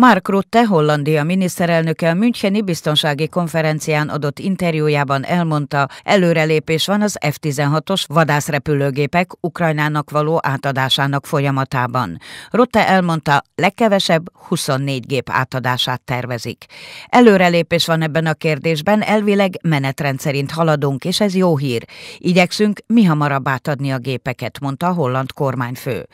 Mark Rutte, Hollandia miniszterelnöke a Müncheni Biztonsági Konferencián adott interjújában elmondta, előrelépés van az F-16-os vadászrepülőgépek Ukrajnának való átadásának folyamatában. Rutte elmondta, legkevesebb 24 gép átadását tervezik. Előrelépés van ebben a kérdésben, elvileg menetrend szerint haladunk, és ez jó hír. Igyekszünk mi hamarabb átadni a gépeket, mondta a holland kormányfő.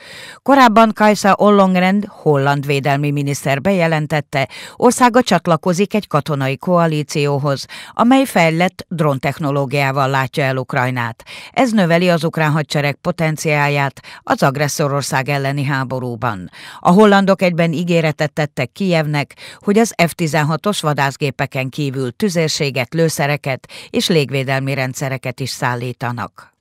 Korábban Kajsa Ollongren, holland védelmi miniszter bejelentette, országa csatlakozik egy katonai koalícióhoz, amely fejlett dróntechnológiával látja el Ukrajnát. Ez növeli az ukrán hadsereg potenciáját az agresszorország elleni háborúban. A hollandok egyben ígéretet tettek Kijevnek, hogy az F-16-os vadászgépeken kívül tüzérséget, lőszereket és légvédelmi rendszereket is szállítanak.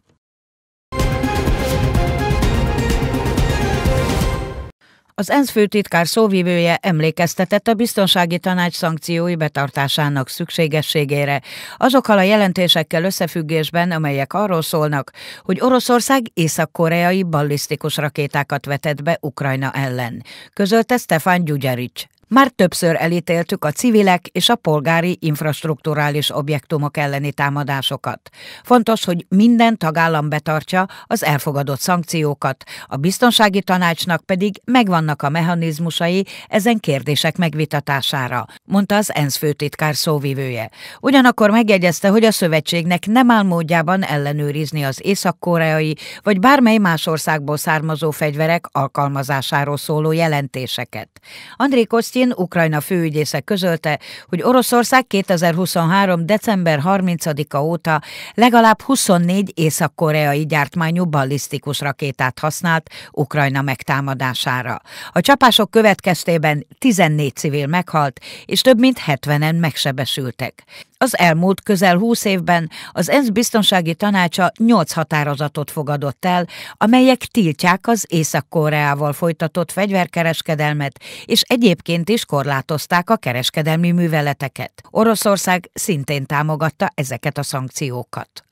Az ENSZ főtitkár szóvívője emlékeztetett a biztonsági tanács szankciói betartásának szükségességére, azokkal a jelentésekkel összefüggésben, amelyek arról szólnak, hogy Oroszország észak-koreai ballisztikus rakétákat vetett be Ukrajna ellen, közölte Stefan Gyugyarics, már többször elítéltük a civilek és a polgári infrastruktúrális objektumok elleni támadásokat. Fontos, hogy minden tagállam betartja az elfogadott szankciókat, a biztonsági tanácsnak pedig megvannak a mechanizmusai ezen kérdések megvitatására, mondta az ENSZ főtitkár szóvivője. Ugyanakkor megjegyezte, hogy a szövetségnek nem áll módjában ellenőrizni az észak-koreai vagy bármely más országból származó fegyverek alkalmazásáról szóló jelentéseket. André Kosz Szevsztyin, Ukrajna főügyésze közölte, hogy Oroszország 2023. december 30-a óta legalább 24 észak-koreai gyártmányú ballisztikus rakétát használt Ukrajna megtámadására. A csapások következtében 14 civil meghalt, és több mint 70-en megsebesültek. Az elmúlt közel 20 évben az ENSZ biztonsági tanácsa 8 határozatot fogadott el, amelyek tiltják az Észak-Koreával folytatott fegyverkereskedelmet és egyébként Egyébként is korlátozták a kereskedelmi műveleteket. Oroszország szintén támogatta ezeket a szankciókat.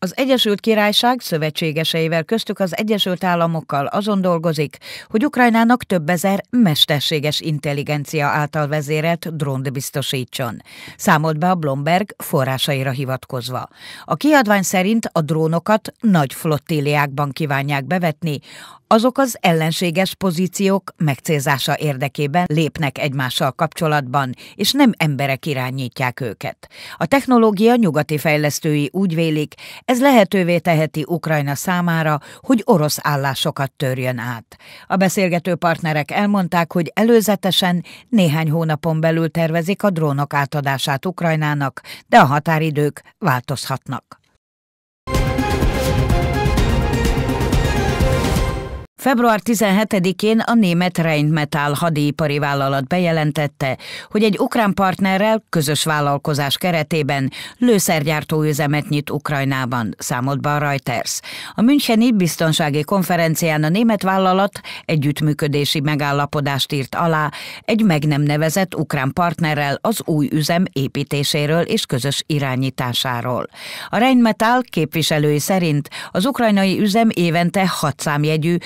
Az Egyesült Királyság szövetségeseivel köztük az Egyesült Államokkal azon dolgozik, hogy Ukrajnának több ezer mesterséges intelligencia által vezérelt drónt biztosítson. Számolt be a Blomberg forrásaira hivatkozva. A kiadvány szerint a drónokat nagy flottíliákban kívánják bevetni, azok az ellenséges pozíciók megcélzása érdekében lépnek egymással kapcsolatban, és nem emberek irányítják őket. A technológia nyugati fejlesztői úgy vélik, ez lehetővé teheti Ukrajna számára, hogy orosz állásokat törjön át. A beszélgető partnerek elmondták, hogy előzetesen néhány hónapon belül tervezik a drónok átadását Ukrajnának, de a határidők változhatnak. Február 17-én a német Rheinmetall hadipari vállalat bejelentette, hogy egy ukrán partnerrel közös vállalkozás keretében lőszergyártó üzemet nyit Ukrajnában, számolt be a Reuters. A Müncheni biztonsági konferencián a német vállalat együttműködési megállapodást írt alá egy meg nem nevezett ukrán partnerrel az új üzem építéséről és közös irányításáról. A Rheinmetall képviselői szerint az ukrajnai üzem évente hat számjegyű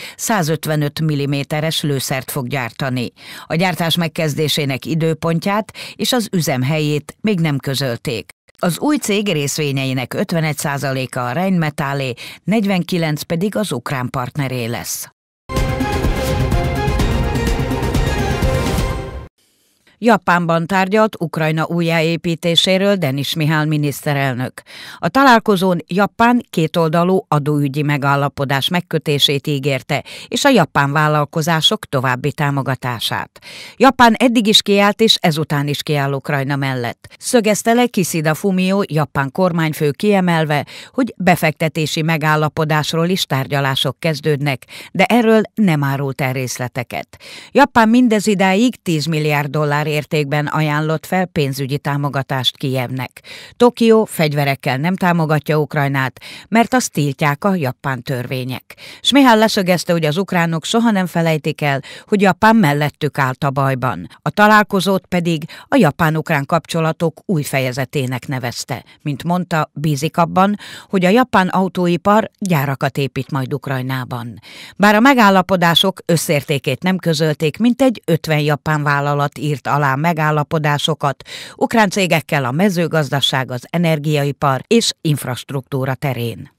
155 mm-es lőszert fog gyártani. A gyártás megkezdésének időpontját és az üzemhelyét még nem közölték. Az új cég részvényeinek 51%-a a Rheinmetallé, 49 pedig az ukrán partneré lesz. Japánban tárgyalt Ukrajna újjáépítéséről Denis Mihály miniszterelnök. A találkozón Japán kétoldalú adóügyi megállapodás megkötését ígérte, és a japán vállalkozások további támogatását. Japán eddig is kiállt, és ezután is kiáll Ukrajna mellett. Szögezte le Kisida Fumio, japán kormányfő kiemelve, hogy befektetési megállapodásról is tárgyalások kezdődnek, de erről nem árult el részleteket. Japán mindez idáig 10 milliárd dollár Értékben ajánlott fel pénzügyi támogatást Kijevnek. Tokió fegyverekkel nem támogatja Ukrajnát, mert azt tiltják a japán törvények. Smihály leszögezte, hogy az ukránok soha nem felejtik el, hogy Japán mellettük állt a bajban. A találkozót pedig a japán-ukrán kapcsolatok új fejezetének nevezte. Mint mondta, bízik abban, hogy a japán autóipar gyárakat épít majd Ukrajnában. Bár a megállapodások összértékét nem közölték, mint egy 50 japán vállalat írt alá, alá megállapodásokat ukrán cégekkel a mezőgazdaság, az energiaipar és infrastruktúra terén.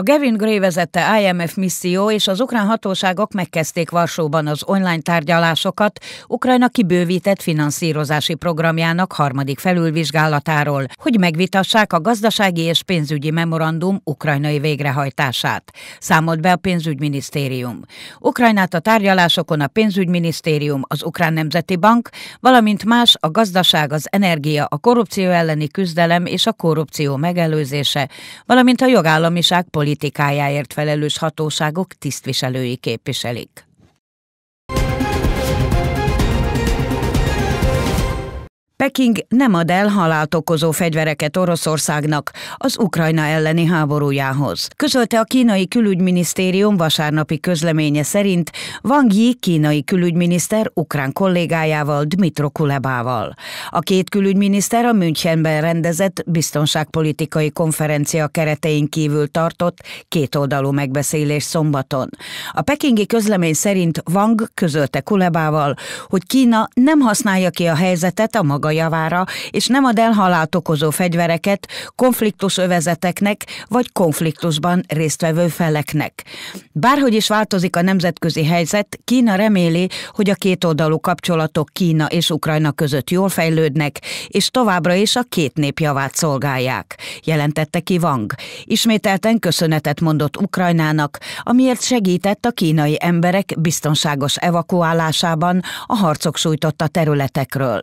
A Gavin Gray vezette IMF misszió és az ukrán hatóságok megkezdték Varsóban az online tárgyalásokat Ukrajna kibővített finanszírozási programjának harmadik felülvizsgálatáról, hogy megvitassák a gazdasági és pénzügyi memorandum ukrajnai végrehajtását. Számolt be a pénzügyminisztérium. Ukrajnát a tárgyalásokon a pénzügyminisztérium, az Ukrán Nemzeti Bank, valamint más a gazdaság, az energia, a korrupció elleni küzdelem és a korrupció megelőzése, valamint a jogállamiság politikai politikájáért felelős hatóságok tisztviselői képviselik. Peking nem ad el halált okozó fegyvereket Oroszországnak az Ukrajna elleni háborújához. Közölte a kínai külügyminisztérium vasárnapi közleménye szerint Wang Yi kínai külügyminiszter ukrán kollégájával Dmitro Kulebával. A két külügyminiszter a Münchenben rendezett biztonságpolitikai konferencia keretein kívül tartott kétoldalú megbeszélés szombaton. A pekingi közlemény szerint Wang közölte Kulebával, hogy Kína nem használja ki a helyzetet a maga Amerika javára, és nem ad el halált okozó fegyvereket konfliktus övezeteknek vagy konfliktusban résztvevő feleknek. Bárhogy is változik a nemzetközi helyzet, Kína reméli, hogy a kétoldalú kapcsolatok Kína és Ukrajna között jól fejlődnek, és továbbra is a két nép javát szolgálják, jelentette ki Wang. Ismételten köszönetet mondott Ukrajnának, amiért segített a kínai emberek biztonságos evakuálásában a harcok sújtotta területekről.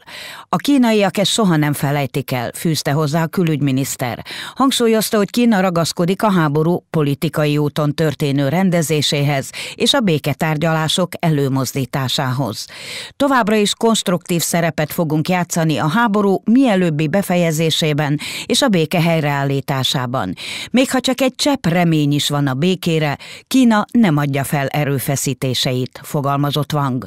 A kínai kínaiak ezt soha nem felejtik el, fűzte hozzá a külügyminiszter. Hangsúlyozta, hogy Kína ragaszkodik a háború politikai úton történő rendezéséhez és a béketárgyalások előmozdításához. Továbbra is konstruktív szerepet fogunk játszani a háború mielőbbi befejezésében és a béke helyreállításában. Még ha csak egy csepp remény is van a békére, Kína nem adja fel erőfeszítéseit, fogalmazott Wang.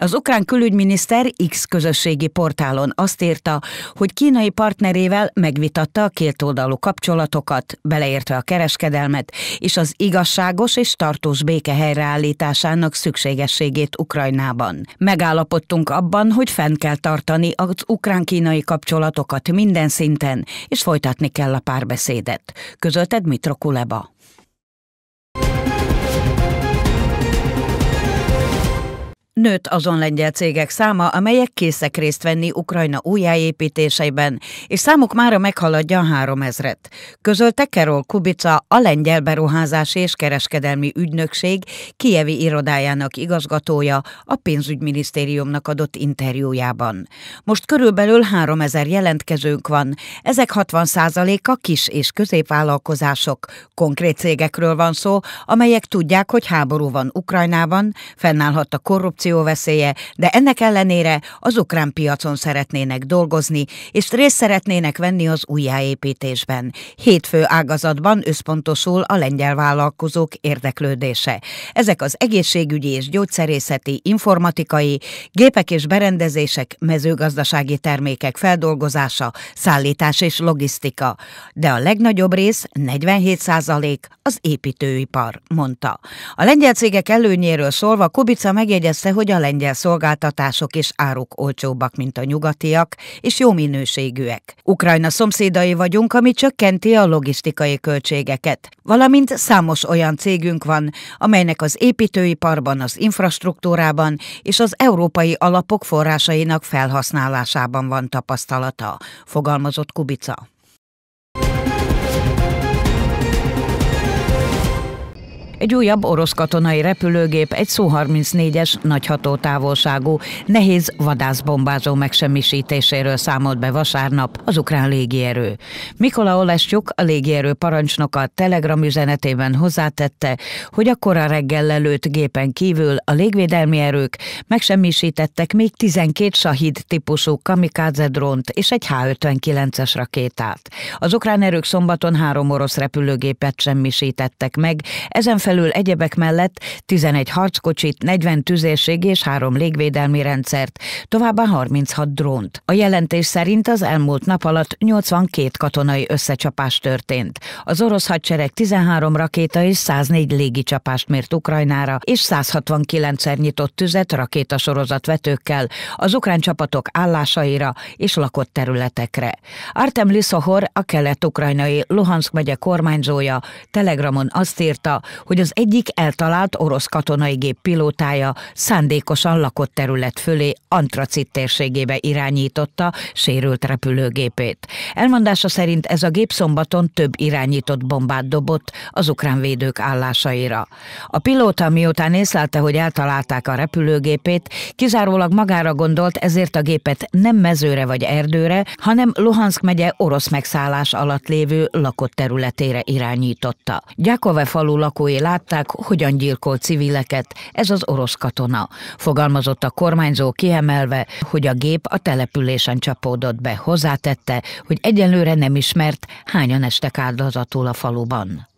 Az ukrán külügyminiszter X közösségi portálon azt írta, hogy kínai partnerével megvitatta a kétoldalú kapcsolatokat, beleértve a kereskedelmet, és az igazságos és tartós béke helyreállításának szükségességét Ukrajnában. Megállapodtunk abban, hogy fenn kell tartani az ukrán-kínai kapcsolatokat minden szinten, és folytatni kell a párbeszédet, közölted Mitro Kuleba. Nőtt azon lengyel cégek száma, amelyek készek részt venni Ukrajna újjáépítéseiben, és számuk mára meghaladja a három ezret. Közölte Kerol Kubica, a lengyel beruházási és kereskedelmi ügynökség Kijevi irodájának igazgatója a pénzügyminisztériumnak adott interjújában. Most körülbelül 3000 jelentkezőnk van, ezek 60%-a kis és középvállalkozások. Konkrét cégekről van szó, amelyek tudják, hogy háború van Ukrajnában, fennállhat a korrupció, recesszió veszélye, de ennek ellenére az ukrán piacon szeretnének dolgozni, és részt szeretnének venni az újjáépítésben. Hétfő ágazatban összpontosul a lengyel vállalkozók érdeklődése. Ezek az egészségügyi és gyógyszerészeti, informatikai, gépek és berendezések, mezőgazdasági termékek feldolgozása, szállítás és logisztika. De a legnagyobb rész, 47 az építőipar, mondta. A lengyel cégek előnyéről szólva Kubica megjegyezte, hogy a lengyel szolgáltatások és áruk olcsóbbak, mint a nyugatiak, és jó minőségűek. Ukrajna szomszédai vagyunk, ami csökkenti a logisztikai költségeket. Valamint számos olyan cégünk van, amelynek az építőiparban, az infrastruktúrában és az európai alapok forrásainak felhasználásában van tapasztalata, fogalmazott Kubica. Egy újabb orosz katonai repülőgép egy szó 34 es nagy hatótávolságú, nehéz vadászbombázó megsemmisítéséről számolt be vasárnap az ukrán légierő. Mikola Olesztyuk, a légierő parancsnoka Telegram üzenetében hozzátette, hogy a kora reggel lelőtt gépen kívül a légvédelmi erők megsemmisítettek még 12 sahid típusú kamikáze drónt és egy H-59-es rakétát. Az ukrán erők szombaton három orosz repülőgépet semmisítettek meg, ezen felül egyebek mellett 11 harckocsit, 40 tüzérség és 3 légvédelmi rendszert, továbbá 36 drónt. A jelentés szerint az elmúlt nap alatt 82 katonai összecsapás történt. Az orosz hadsereg 13 rakéta és 104 légicsapást mért Ukrajnára, és 169-szer nyitott tüzet rakétasorozatvetőkkel az ukrán csapatok állásaira és lakott területekre. Artem Lisohor, a kelet-ukrajnai Luhansk megye kormányzója Telegramon azt írta, hogy hogy az egyik eltalált orosz katonai gép pilótája szándékosan lakott terület fölé Antracit térségébe irányította sérült repülőgépét. Elmondása szerint ez a gép szombaton több irányított bombát dobott az ukrán védők állásaira. A pilóta miután észlelte, hogy eltalálták a repülőgépét, kizárólag magára gondolt, ezért a gépet nem mezőre vagy erdőre, hanem Luhansk megye orosz megszállás alatt lévő lakott területére irányította. Gyakove falu lakói látták, hogyan gyilkol civileket ez az orosz katona. Fogalmazott a kormányzó kiemelve, hogy a gép a településen csapódott be. Hozzátette, hogy egyelőre nem ismert, hányan estek áldozatul a faluban.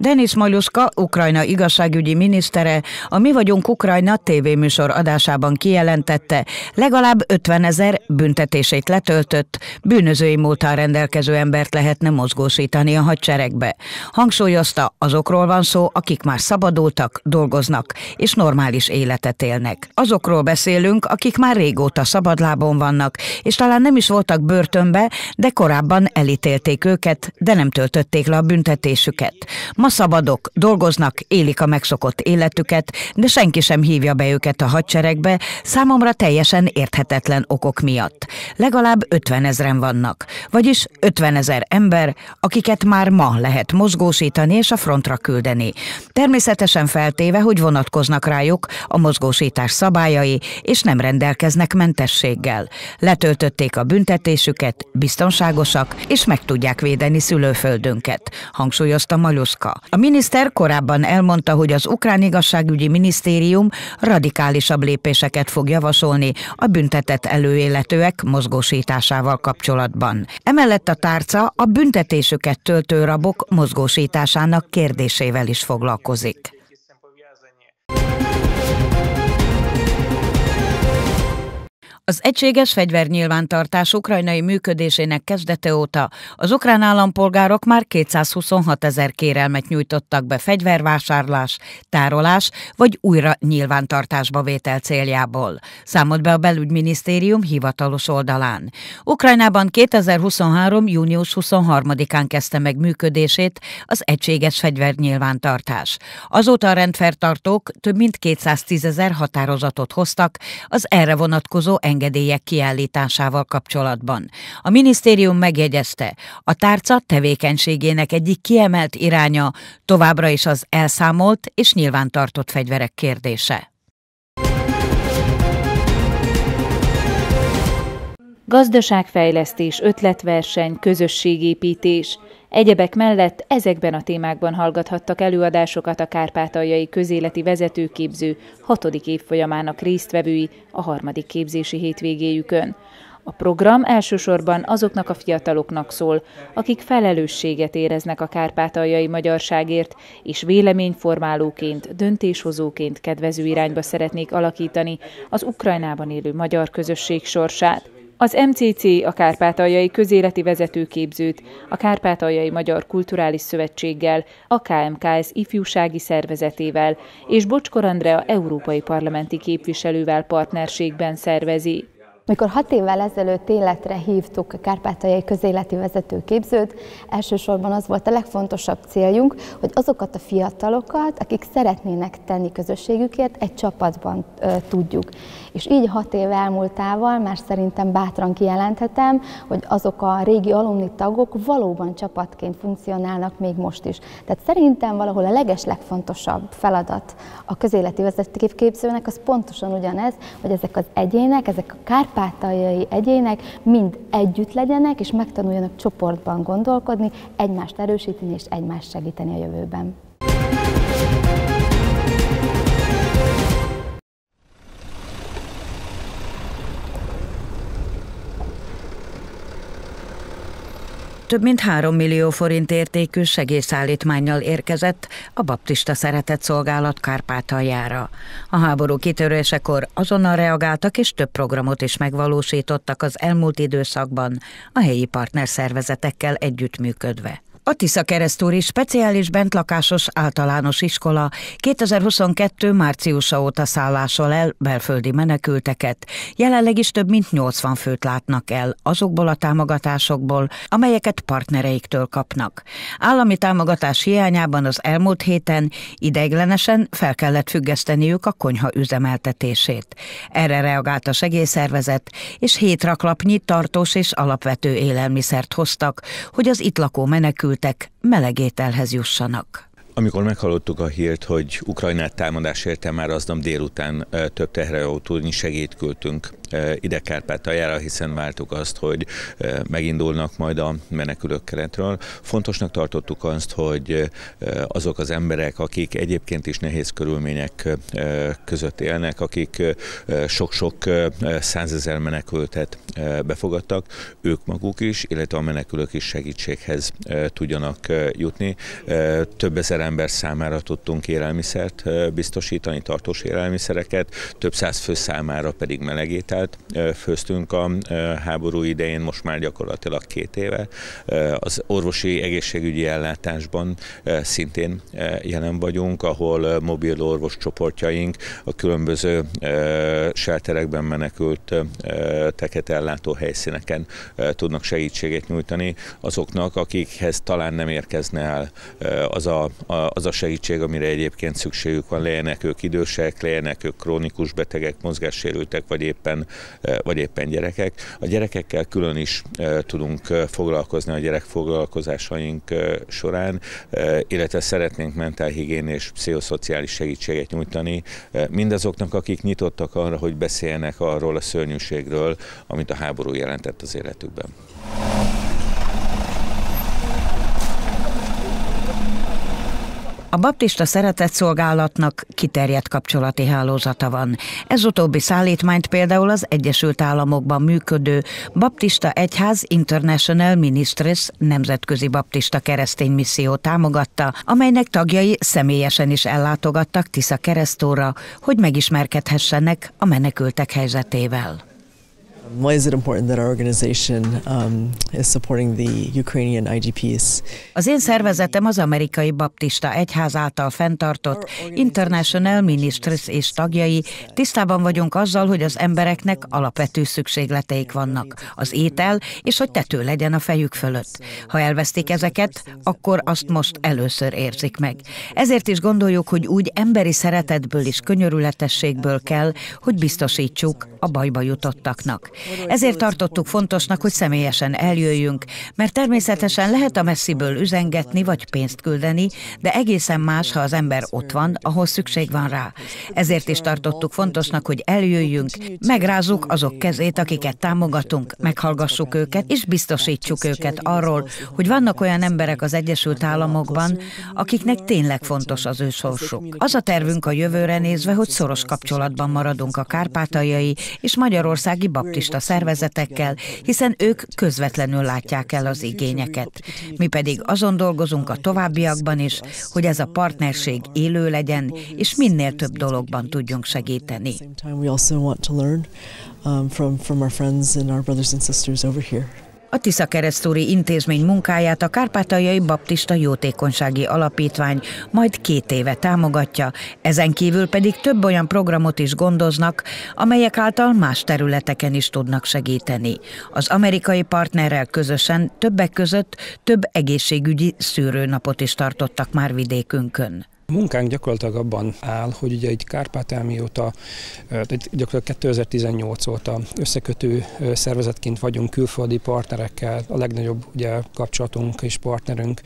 Denis Moljuska, Ukrajna igazságügyi minisztere, a Mi vagyunk Ukrajna tévéműsor adásában kijelentette, legalább 50 ezer büntetését letöltött, bűnözői múltán rendelkező embert lehetne mozgósítani a hadseregbe. Hangsúlyozta, azokról van szó, akik már szabadultak, dolgoznak és normális életet élnek. Azokról beszélünk, akik már régóta szabadlábon vannak, és talán nem is voltak börtönbe, de korábban elítélték őket, de nem töltötték le a büntetésüket. Ma Ma szabadok, dolgoznak, élik a megszokott életüket, de senki sem hívja be őket a hadseregbe, számomra teljesen érthetetlen okok miatt legalább 50 ezeren vannak, vagyis 50 ezer ember, akiket már ma lehet mozgósítani és a frontra küldeni. Természetesen feltéve, hogy vonatkoznak rájuk a mozgósítás szabályai, és nem rendelkeznek mentességgel. Letöltötték a büntetésüket, biztonságosak, és meg tudják védeni szülőföldünket, hangsúlyozta Maluszka. A miniszter korábban elmondta, hogy az Ukrán Igazságügyi Minisztérium radikálisabb lépéseket fog javasolni a büntetett előéletőek mozgósításával kapcsolatban. Emellett a tárca a büntetésüket töltő rabok mozgósításának kérdésével is foglalkozik. Az egységes fegyvernyilvántartás ukrajnai működésének kezdete óta az ukrán állampolgárok már 226 ezer kérelmet nyújtottak be fegyvervásárlás, tárolás vagy újra nyilvántartásba vétel céljából. Számolt be a belügyminisztérium hivatalos oldalán. Ukrajnában 2023. június 23-án kezdte meg működését az egységes fegyvernyilvántartás. Azóta a rendfertartók több mint 210 ezer határozatot hoztak az erre vonatkozó engedélyeket engedélyek kiállításával kapcsolatban. A minisztérium megjegyezte, a tárca tevékenységének egyik kiemelt iránya továbbra is az elszámolt és nyilvántartott fegyverek kérdése. Gazdaságfejlesztés, ötletverseny, közösségépítés – Egyebek mellett ezekben a témákban hallgathattak előadásokat a kárpátaljai közéleti vezetőképző hatodik évfolyamának résztvevői a harmadik képzési hétvégéjükön. A program elsősorban azoknak a fiataloknak szól, akik felelősséget éreznek a kárpátaljai magyarságért, és véleményformálóként, döntéshozóként kedvező irányba szeretnék alakítani az Ukrajnában élő magyar közösség sorsát. Az MCC a Kárpátaljai Közéleti Vezetőképzőt, a Kárpátaljai Magyar Kulturális Szövetséggel, a KMKS ifjúsági szervezetével és Bocskor Andrea európai parlamenti képviselővel partnerségben szervezi. Mikor hat évvel ezelőtt életre hívtuk a Kárpátaljai Közéleti Vezetőképzőt, elsősorban az volt a legfontosabb céljunk, hogy azokat a fiatalokat, akik szeretnének tenni közösségükért, egy csapatban ö, tudjuk. És így hat év elmúltával már szerintem bátran kijelenthetem, hogy azok a régi alumni tagok valóban csapatként funkcionálnak még most is. Tehát szerintem valahol a legeslegfontosabb feladat a közéleti vezetőképzőnek az pontosan ugyanez, hogy ezek az egyének, ezek a Kárpátaljai pátaljai egyének mind együtt legyenek, és megtanuljanak csoportban gondolkodni, egymást erősíteni és egymást segíteni a jövőben. Több mint 3 millió forint értékű segélyszállítmányjal érkezett a baptista szeretett szolgálat Kárpátaljára. A háború kitörésekor azonnal reagáltak és több programot is megvalósítottak az elmúlt időszakban a helyi partnerszervezetekkel együttműködve. A Tisza Keresztúri speciális bentlakásos általános iskola 2022. márciusa óta szállásol el belföldi menekülteket. Jelenleg is több mint 80 főt látnak el azokból a támogatásokból, amelyeket partnereiktől kapnak. Állami támogatás hiányában az elmúlt héten ideiglenesen fel kellett függeszteniük a konyha üzemeltetését. Erre reagált a segélyszervezet, és hét raklapnyi tartós és alapvető élelmiszert hoztak, hogy az itt lakó menekült menekültek meleg ételhez jussanak. Amikor meghallottuk a hírt, hogy Ukrajnát támadás érte már aznap délután több teherautónyi segélyt küldtünk ide Kárpátaljára, hiszen vártuk azt, hogy megindulnak majd a menekülők keretről. Fontosnak tartottuk azt, hogy azok az emberek, akik egyébként is nehéz körülmények között élnek, akik sok-sok százezer menekültet befogadtak, ők maguk is, illetve a menekülők is segítséghez tudjanak jutni. Több ezer ember számára tudtunk élelmiszert biztosítani, tartós élelmiszereket, több száz fő számára pedig melegét ételt főztünk a háború idején, most már gyakorlatilag két éve. Az orvosi egészségügyi ellátásban szintén jelen vagyunk, ahol mobil orvos csoportjaink a különböző selterekben menekült teket ellátó helyszíneken tudnak segítséget nyújtani azoknak, akikhez talán nem érkezne el az a, az a segítség, amire egyébként szükségük van, lejenek ők idősek, lejenek ők krónikus betegek, mozgássérültek, vagy éppen vagy éppen gyerekek. A gyerekekkel külön is tudunk foglalkozni a gyerekfoglalkozásaink során, illetve szeretnénk mentálhigién és pszichoszociális segítséget nyújtani mindazoknak, akik nyitottak arra, hogy beszéljenek arról a szörnyűségről, amit a háború jelentett az életükben. A baptista szeretetszolgálatnak kiterjedt kapcsolati hálózata van. Ez utóbbi szállítmányt például az Egyesült Államokban működő Baptista Egyház International Ministries nemzetközi baptista keresztény misszió támogatta, amelynek tagjai személyesen is ellátogattak Tisza keresztóra, hogy megismerkedhessenek a menekültek helyzetével. Az én szervezetem az amerikai baptista egyház által fenntartott International Ministries és tagjai. Tisztában vagyunk azzal, hogy az embereknek alapvető szükségleteik vannak. Az étel, és hogy tető legyen a fejük fölött. Ha elvesztik ezeket, akkor azt most először érzik meg. Ezért is gondoljuk, hogy úgy emberi szeretetből és könyörületességből kell, hogy biztosítsuk a bajba jutottaknak. Ezért tartottuk fontosnak, hogy személyesen eljöjjünk, mert természetesen lehet a messziből üzengetni vagy pénzt küldeni, de egészen más, ha az ember ott van, ahol szükség van rá. Ezért is tartottuk fontosnak, hogy eljöjjünk, megrázzuk azok kezét, akiket támogatunk, meghallgassuk őket, és biztosítsuk őket arról, hogy vannak olyan emberek az Egyesült Államokban, akiknek tényleg fontos az ő sorsuk. Az a tervünk a jövőre nézve, hogy szoros kapcsolatban maradunk a kárpátaljai és magyarországi baptista terrorista szervezetekkel, hiszen ők közvetlenül látják el az igényeket. Mi pedig azon dolgozunk a továbbiakban is, hogy ez a partnerség élő legyen, és minél több dologban tudjunk segíteni. Um, from, from our friends and our brothers and sisters over here. A Tisza Keresztúri Intézmény munkáját a Kárpátaljai Baptista Jótékonysági Alapítvány majd két éve támogatja, ezen kívül pedig több olyan programot is gondoznak, amelyek által más területeken is tudnak segíteni. Az amerikai partnerrel közösen többek között több egészségügyi szűrőnapot is tartottak már vidékünkön. A munkánk gyakorlatilag abban áll, hogy ugye egy Kárpátán mióta, gyakorlatilag 2018 óta összekötő szervezetként vagyunk külföldi partnerekkel, a legnagyobb ugye kapcsolatunk és partnerünk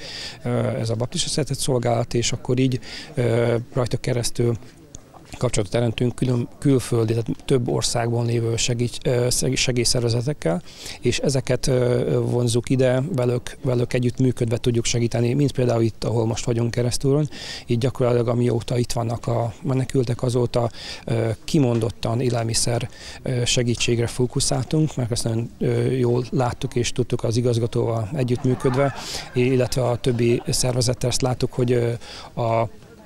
ez a Baptista Szeretett Szolgálat, és akkor így rajta keresztül kapcsolatot teremtünk külön, külföldi, tehát több országban lévő segít, segélyszervezetekkel, és ezeket vonzuk ide, velük, velük együtt működve tudjuk segíteni, mint például itt, ahol most vagyunk keresztúron, így gyakorlatilag amióta itt vannak a menekültek, azóta kimondottan élelmiszer segítségre fókuszáltunk, mert ezt nagyon jól láttuk és tudtuk az igazgatóval együttműködve, illetve a többi szervezettel ezt láttuk, hogy a,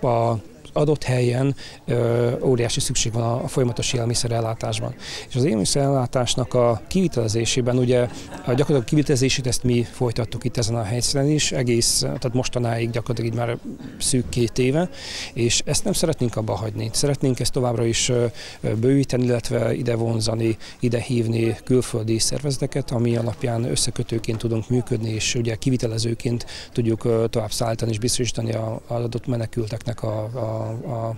a adott helyen ö, óriási szükség van a, a folyamatos élelmiszerellátásban. És az élelmiszerellátásnak a kivitelezésében, ugye a gyakorlatilag kivitelezését ezt mi folytattuk itt ezen a helyszínen is, egész, tehát mostanáig gyakorlatilag így már szűk két éve, és ezt nem szeretnénk abba hagyni. Szeretnénk ezt továbbra is bővíteni, illetve ide vonzani, ide hívni külföldi szervezeteket, ami alapján összekötőként tudunk működni, és ugye kivitelezőként tudjuk tovább szállítani és biztosítani az adott menekülteknek a, a a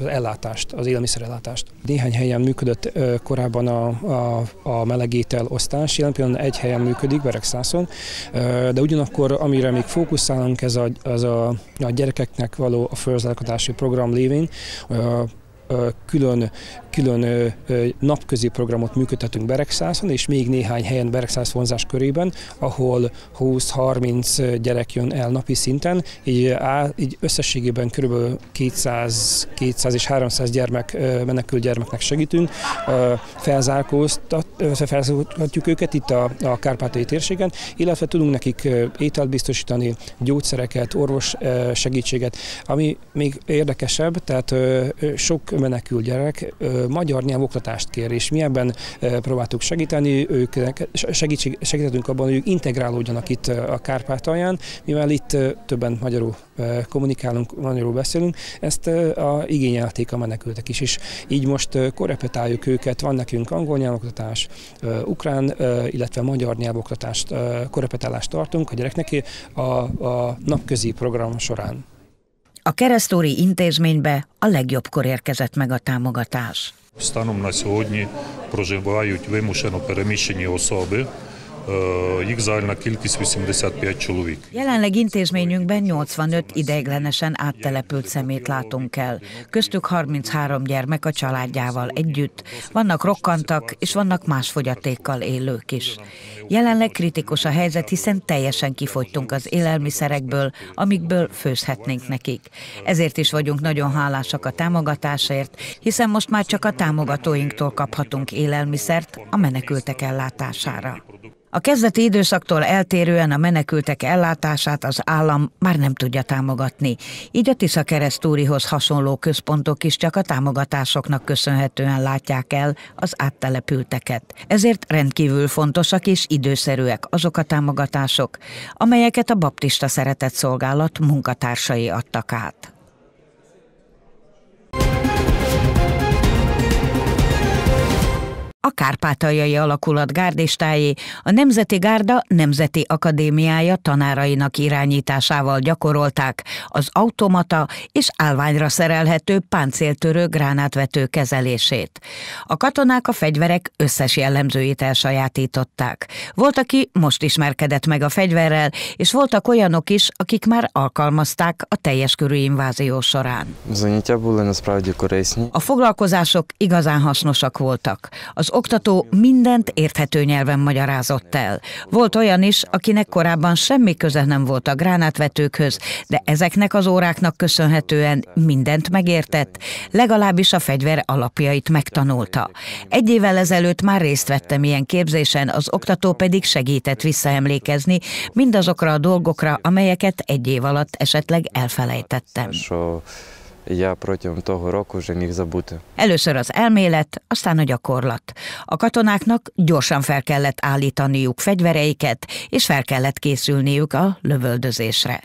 az ellátást, az élelmiszerellátást. Néhány helyen működött korábban a, a, a melegétel osztás, jelen pillanatban egy helyen működik, Beregszászon, de ugyanakkor amire még fókuszálunk, ez a, az a, a gyerekeknek való a fölzálkodási program lévén, külön külön napközi programot működtetünk Beregszászon, és még néhány helyen Beregszász vonzás körében, ahol 20-30 gyerek jön el napi szinten, így, á, így összességében kb. 200, 200 és 300 gyermek, menekül gyermeknek segítünk. Felzárkóztat, felzárkóztatjuk őket itt a, a Kárpátai térségen, illetve tudunk nekik ételt biztosítani, gyógyszereket, orvos segítséget. Ami még érdekesebb, tehát sok menekül gyerek magyar nyelvoktatást kér, és mi ebben eh, próbáltuk segíteni, ők segítség, segítettünk abban, hogy ők integrálódjanak itt eh, a Kárpátalján, mivel itt eh, többen magyarul kommunikálunk, magyarul beszélünk, ezt a igényelték a menekültek is, és így most korrepetáljuk őket, van nekünk angol nyelvoktatás, ukrán, illetve magyar nyelvoktatást, korrepetálást tartunk a gyereknek a, a napközi program során. A Keresztóri intézménybe a legjobbkor érkezett meg a támogatás. Станом на сьогодні проживають вимушено переміщені особи, Їх загальна кількість 85 чоловік. Jelenleg intézményünkben 85 ideiglenesen áttelepült szemét látunk el. Köztük 33 gyermek a családjával együtt. Vannak rokkantak, és vannak más fogyatékkal élők is. Jelenleg kritikus a helyzet, hiszen teljesen kifogytunk az élelmiszerekből, amikből főzhetnénk nekik. Ezért is vagyunk nagyon hálásak a támogatásért, hiszen most már csak a támogatóinktól kaphatunk élelmiszert a menekültek ellátására. A kezdeti időszaktól eltérően a menekültek ellátását az állam már nem tudja támogatni, így a Tisza keresztúrihoz hasonló központok is csak a támogatásoknak köszönhetően látják el az áttelepülteket. Ezért rendkívül fontosak és időszerűek azok a támogatások, amelyeket a baptista szeretett szolgálat munkatársai adtak át. a kárpátaljai alakulat gárdistájé, a Nemzeti Gárda Nemzeti Akadémiája tanárainak irányításával gyakorolták az automata és állványra szerelhető páncéltörő gránátvető kezelését. A katonák a fegyverek összes jellemzőit elsajátították. Volt, aki most ismerkedett meg a fegyverrel, és voltak olyanok is, akik már alkalmazták a teljes körű invázió során. A foglalkozások igazán hasznosak voltak. Az oktató mindent érthető nyelven magyarázott el. Volt olyan is, akinek korábban semmi köze nem volt a gránátvetőkhöz, de ezeknek az óráknak köszönhetően mindent megértett, legalábbis a fegyver alapjait megtanulta. Egy évvel ezelőtt már részt vettem ilyen képzésen, az oktató pedig segített visszaemlékezni mindazokra a dolgokra, amelyeket egy év alatt esetleg elfelejtettem. So я протягом того року вже міг забути. Először az elmélet, aztán a gyakorlat. A katonáknak gyorsan fel kellett állítaniuk fegyvereiket, és fel kellett készülniük a lövöldözésre.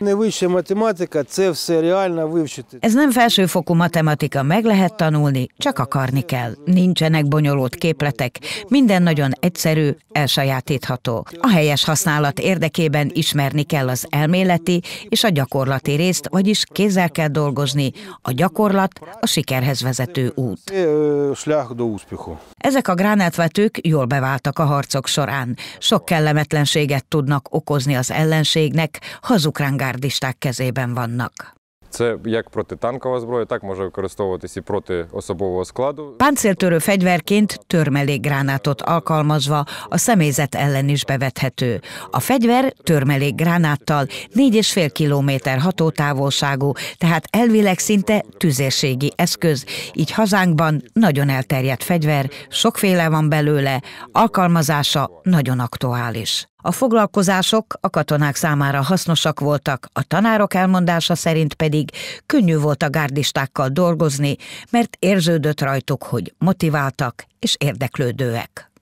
Ez nem felsőfokú matematika, meg lehet tanulni, csak akarni kell. Nincsenek bonyolult képletek, minden nagyon egyszerű, elsajátítható. A helyes használat érdekében ismerni kell az elméleti és a gyakorlati részt, vagyis kézzel kell dolgozni, a gyakorlat a sikerhez vezető út. Ezek a gránátvetők jól beváltak a harcok során. Sok kellemetlenséget tudnak okozni az ellenségnek, ha az ukrán gárdisták kezében vannak. Це як протитанкова зброя, так може використовуватися і проти особового складу. Páncéltörő fegyverként törmelékgránátot alkalmazva a személyzet ellen is bevethető. A fegyver törmelékgránáttal 4,5 km hatótávolságú, tehát elvileg szinte tüzérségi eszköz, így hazánkban nagyon elterjedt fegyver, sokféle van belőle, alkalmazása nagyon aktuális. A foglalkozások a katonák számára hasznosak voltak, a tanárok elmondása szerint pedig könnyű volt a gárdistákkal dolgozni, mert érződött rajtuk, hogy motiváltak és érdeklődőek.